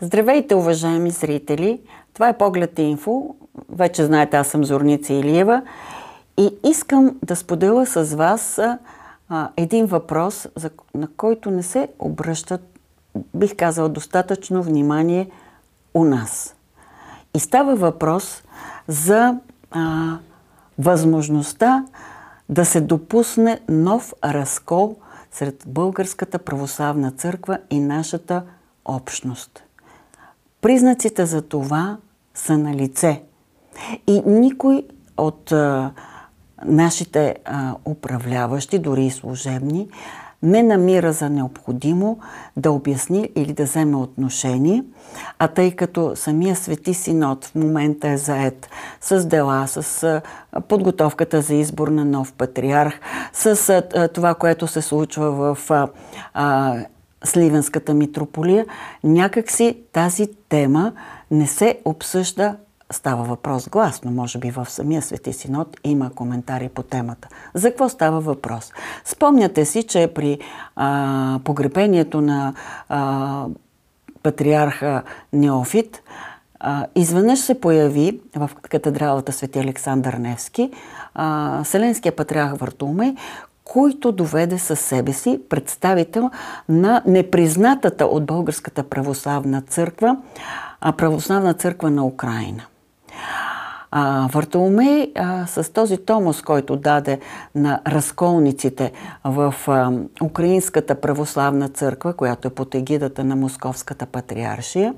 Здравейте, уважаеми зрители! Това е Поглед Инфо. Вече знаете, аз съм Зорница Илиева и искам да споделя с вас а, един въпрос, за, на който не се обръщат, бих казал, достатъчно внимание у нас. И става въпрос за а, възможността да се допусне нов разкол сред Българската православна църква и нашата общност. Признаците за това са на лице. И никой от а, нашите а, управляващи, дори и служебни, не намира за необходимо да обясни или да вземе отношение, а тъй като самия свети синод в момента е заед с дела, с подготовката за избор на нов патриарх, с това, което се случва в Сливенската митрополия, някакси тази тема не се обсъжда става въпрос гласно, може би в самия Свети Синод има коментари по темата. За какво става въпрос? Спомняте си, че при а, погребението на а, патриарха Неофит, а, изведнъж се появи в катедралата Свети Александър Невски а, Селенския патриарх Вартумей, който доведе със себе си представител на непризнатата от Българската православна църква, а православна църква на Украина. Вартоломей а, с този томос, който даде на разколниците в а, Украинската православна църква, която е под егидата на Московската патриаршия,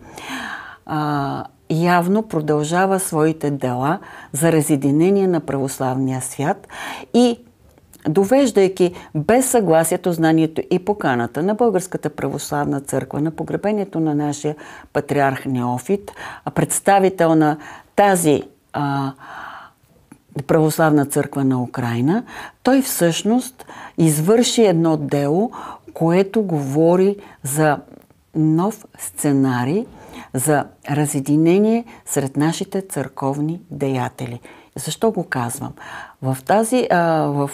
а, явно продължава своите дела за разединение на православния свят и довеждайки без съгласието, знанието и поканата на Българската православна църква, на погребението на нашия патриарх Неофит, представител на тази а, Православна църква на Украина, той всъщност извърши едно дело, което говори за нов сценарий за разединение сред нашите църковни деятели. Защо го казвам? В тази, а, в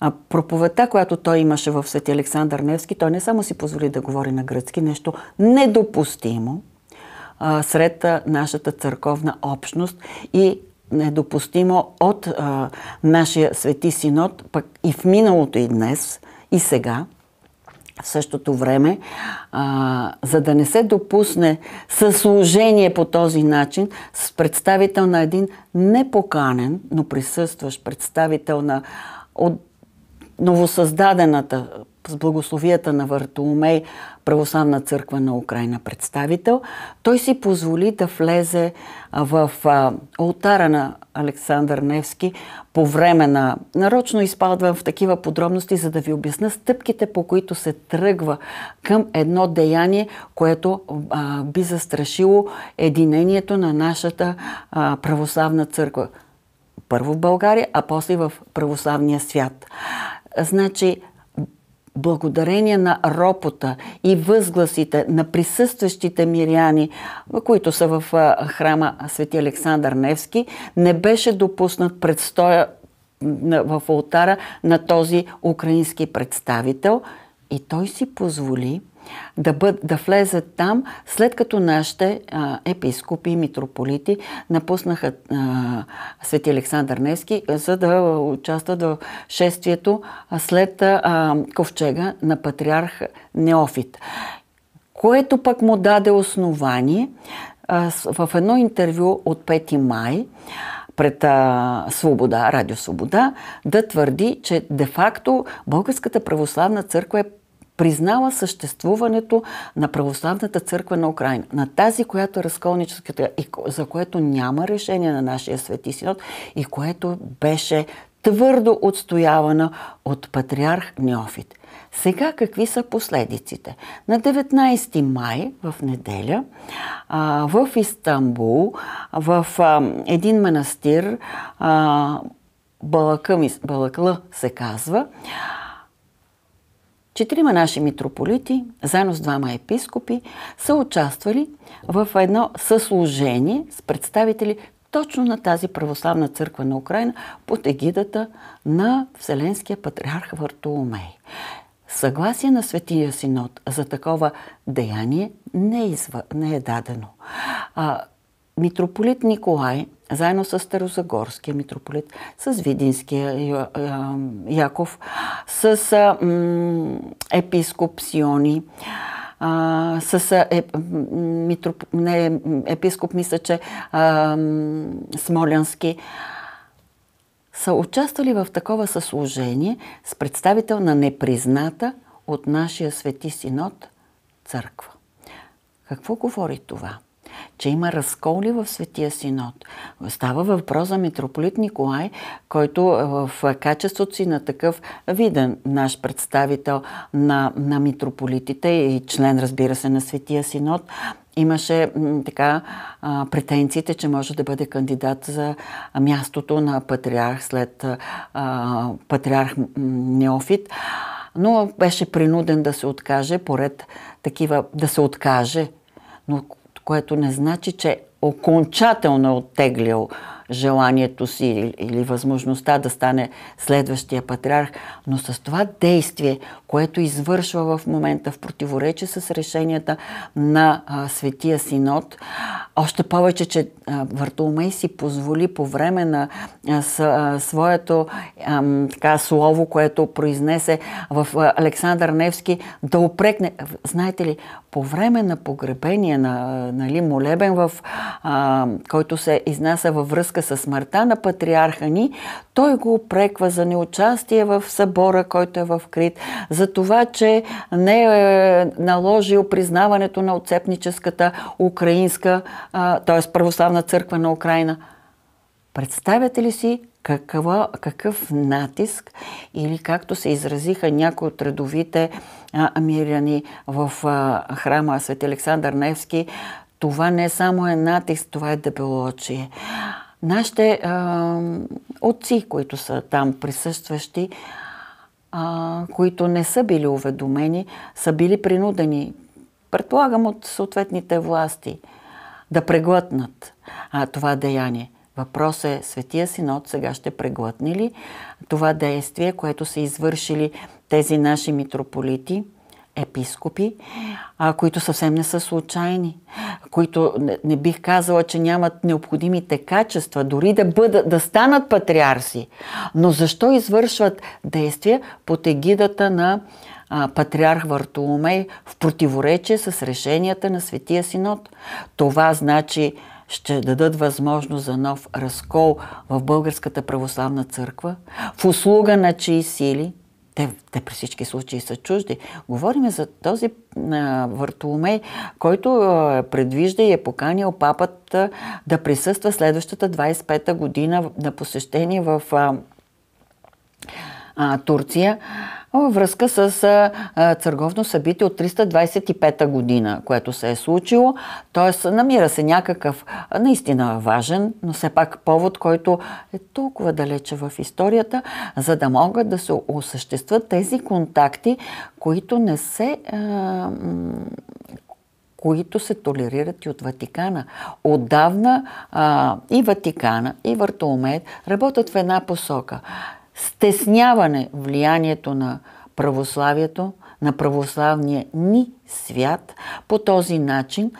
а, проповедта, която той имаше в Свети Александър Невски, той не само си позволи да говори на гръцки, нещо недопустимо – а, сред а, нашата църковна общност и недопустимо от а, нашия свети синод, пък и в миналото и днес, и сега, в същото време, а, за да не се допусне съслужение по този начин с представител на един непоканен, но присъстващ представител на от новосъздадената с благословията на Вартоломей, Православна църква на Украина представител, той си позволи да влезе в алтара на Александър Невски по време на... Нарочно изпадвам в такива подробности, за да ви обясна стъпките, по които се тръгва към едно деяние, което а, би застрашило единението на нашата а, православна църква. Първо в България, а после в православния свят. Значи, благодарение на ропота и възгласите на присъстващите миряни, които са в храма Свети Александър Невски, не беше допуснат предстоя в алтара на този украински представител и той си позволи да, бъд, да влезат там, след като нашите а, епископи и митрополити напуснаха а, Свети Александър Невски, за да участват в шествието след а, ковчега на патриарх Неофит. Което пък му даде основание а, в едно интервю от 5 май пред а, Свобода, Радио Свобода, да твърди, че де-факто Българската православна църква е признала съществуването на Православната църква на Украина, на тази, която е разколническата и за което няма решение на нашия свети синод и което беше твърдо отстоявана от патриарх Неофит. Сега какви са последиците? На 19 май в неделя в Истанбул, в един манастир, Балакъм, Балакла се казва, Четирима наши митрополити, заедно с двама епископи, са участвали в едно съслужение с представители точно на тази православна църква на Украина под егидата на Вселенския патриарх Вартоломей. Съгласие на Светия Синод за такова деяние не, е дадено. А, митрополит Николай, заедно с Старозагорския митрополит, с Видинския Яков, с епископ Сиони, с епископ, мисля, че Смолянски, са участвали в такова съслужение с представител на непризната от нашия свети синод църква. Какво говори това? че има разколи в Светия Синод. Става въпрос за митрополит Николай, който е, в качеството си на такъв виден наш представител на, на митрополитите и член, разбира се, на Светия Синод, имаше така претенциите, че може да бъде кандидат за мястото на патриарх след а, патриарх Неофит, но беше принуден да се откаже поред такива, да се откаже. Но което не значи, че окончателно е оттеглил желанието си или, възможността да стане следващия патриарх, но с това действие, което извършва в момента в противоречие с решенията на а, Светия Синод, още повече, че а, си позволи по време на а, с, а, своето а, така, слово, което произнесе в а, Александър Невски, да опрекне. Знаете ли, по време на погребение на нали, молебен, в, а, който се изнася във връзка връзка с смъртта на патриарха ни, той го опреква за неучастие в събора, който е в Крит, за това, че не е наложил признаването на отцепническата украинска, т.е. православна църква на Украина. Представяте ли си какъв, какъв натиск или както се изразиха някои от редовите амиряни в а, храма Свети Александър Невски, това не е само е натиск, това е дебелочие нашите а, отци, които са там присъстващи, а, които не са били уведомени, са били принудени, предполагам от съответните власти, да преглътнат а, това деяние. Въпрос е, Светия Синод сега ще преглътне ли това действие, което са извършили тези наши митрополити – епископи, а, които съвсем не са случайни, които не, не бих казала, че нямат необходимите качества, дори да, бъда, да станат патриарси. Но защо извършват действия под егидата на а, патриарх Вартоломей в противоречие с решенията на Светия Синод? Това значи ще дадат възможност за нов разкол в Българската православна църква, в услуга на чии сили – те, те при всички случаи са чужди. Говорим за този а, Вартоломей, който а, предвижда и е поканил папата да присъства следващата 25-та година на посещение в а, а, Турция във връзка с а, църговно събитие от 325 година, което се е случило. Тоест, намира се някакъв наистина важен, но все пак повод, който е толкова далече в историята, за да могат да се осъществят тези контакти, които не се... А, които се толерират и от Ватикана. Отдавна а, и Ватикана, и Вартоломеят работят в една посока – стесняване влиянието на православието, на православния ни свят, по този начин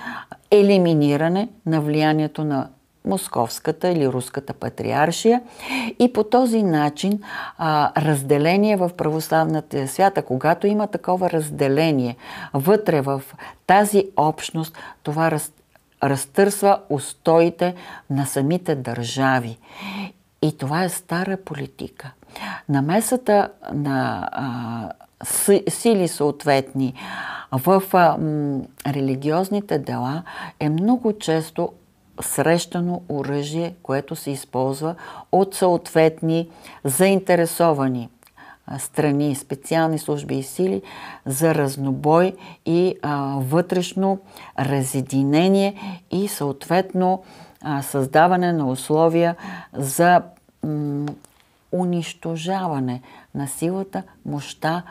елиминиране на влиянието на Московската или Руската патриаршия и по този начин а, разделение в православната свята, когато има такова разделение вътре в тази общност, това раз, разтърсва устоите на самите държави. И това е стара политика. Намесата на а, си, сили съответни в а, м, религиозните дела е много често срещано оръжие, което се използва от съответни заинтересовани страни, специални служби и сили за разнобой и а, вътрешно разединение и съответно създаване на условия за унищожаване на силата, мощта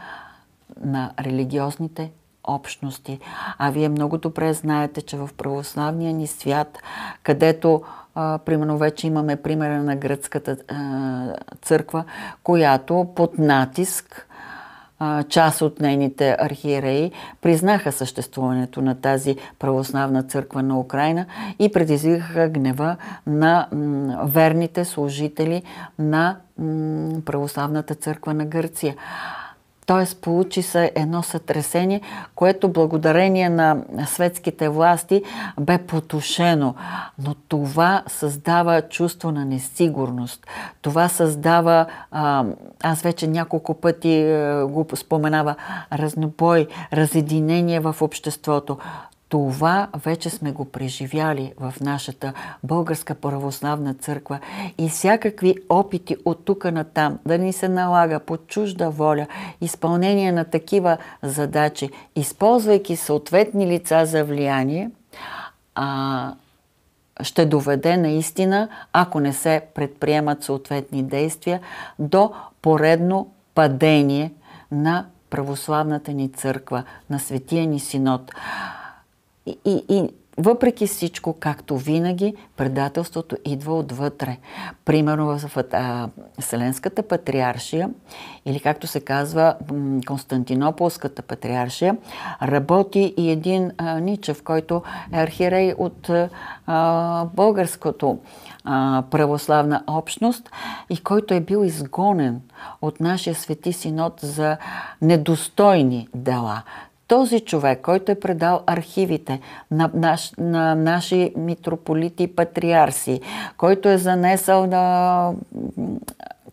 на религиозните общности. А вие много добре знаете, че в православния ни свят, където примерно вече имаме примера на гръцката църква, която под натиск част от нейните архиереи признаха съществуването на тази православна църква на Украина и предизвикаха гнева на верните служители на православната църква на Гърция. Т.е. получи се едно сътресение, което благодарение на светските власти бе потушено. Но това създава чувство на несигурност. Това създава, аз вече няколко пъти е, го споменава, разнобой, разединение в обществото. Това вече сме го преживяли в нашата българска православна църква и всякакви опити от тук на там да ни се налага по чужда воля изпълнение на такива задачи, използвайки съответни лица за влияние, а, ще доведе наистина, ако не се предприемат съответни действия, до поредно падение на православната ни църква, на светия ни синод. И, и, въпреки всичко, както винаги, предателството идва отвътре. Примерно в а, Вселенската патриаршия или както се казва Константинополската патриаршия, работи и един а, Ничев, който е архирей от а, българското а, православна общност и който е бил изгонен от нашия свети синод за недостойни дела този човек, който е предал архивите на, наш, на наши митрополити и патриарси, който е занесъл на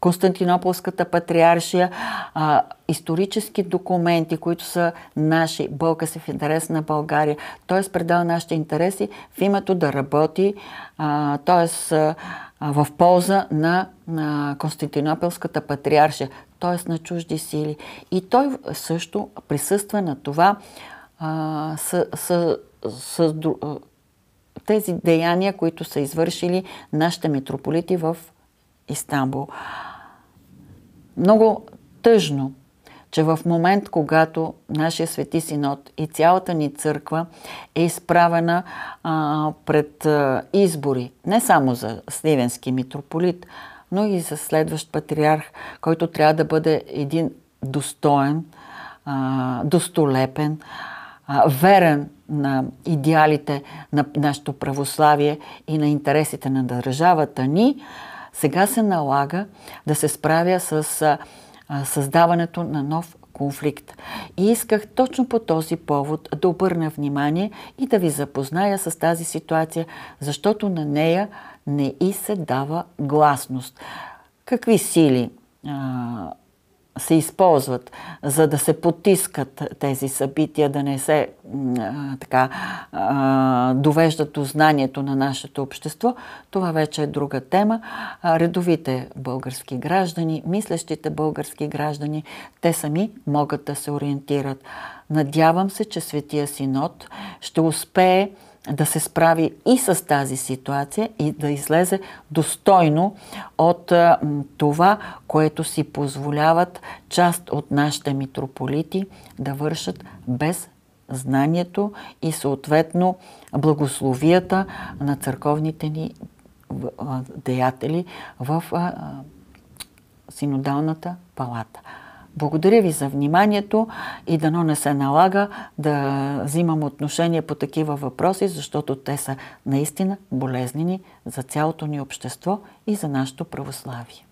Константинополската патриаршия, а, исторически документи, които са наши, Бълка се в интерес на България. Той е предал нашите интереси в името да работи, т.е. в полза на, на Константинополската патриаршия, т.е. на чужди сили. И той също присъства на това а, с, с, с, тези деяния, които са извършили нашите митрополити в Истанбул. Много тъжно, че в момент, когато нашия свети синод и цялата ни църква е изправена а, пред а, избори, не само за Сливенски митрополит, но и за следващ патриарх, който трябва да бъде един достоен, а, достолепен, а, верен на идеалите на нашето православие и на интересите на държавата ни, сега се налага да се справя с а, създаването на нов конфликт. И исках точно по този повод да обърна внимание и да ви запозная с тази ситуация, защото на нея не и се дава гласност. Какви сили а, се използват, за да се потискат тези събития, да не се а, така а, довеждат до знанието на нашето общество, това вече е друга тема. А, редовите български граждани, мислещите български граждани, те сами могат да се ориентират. Надявам се, че Светия Синод ще успее да се справи и с тази ситуация и да излезе достойно от това, което си позволяват част от нашите митрополити да вършат без знанието и съответно благословията на църковните ни деятели в синодалната палата. Благодаря ви за вниманието и дано не се налага да взимам отношение по такива въпроси, защото те са наистина болезнени за цялото ни общество и за нашето православие.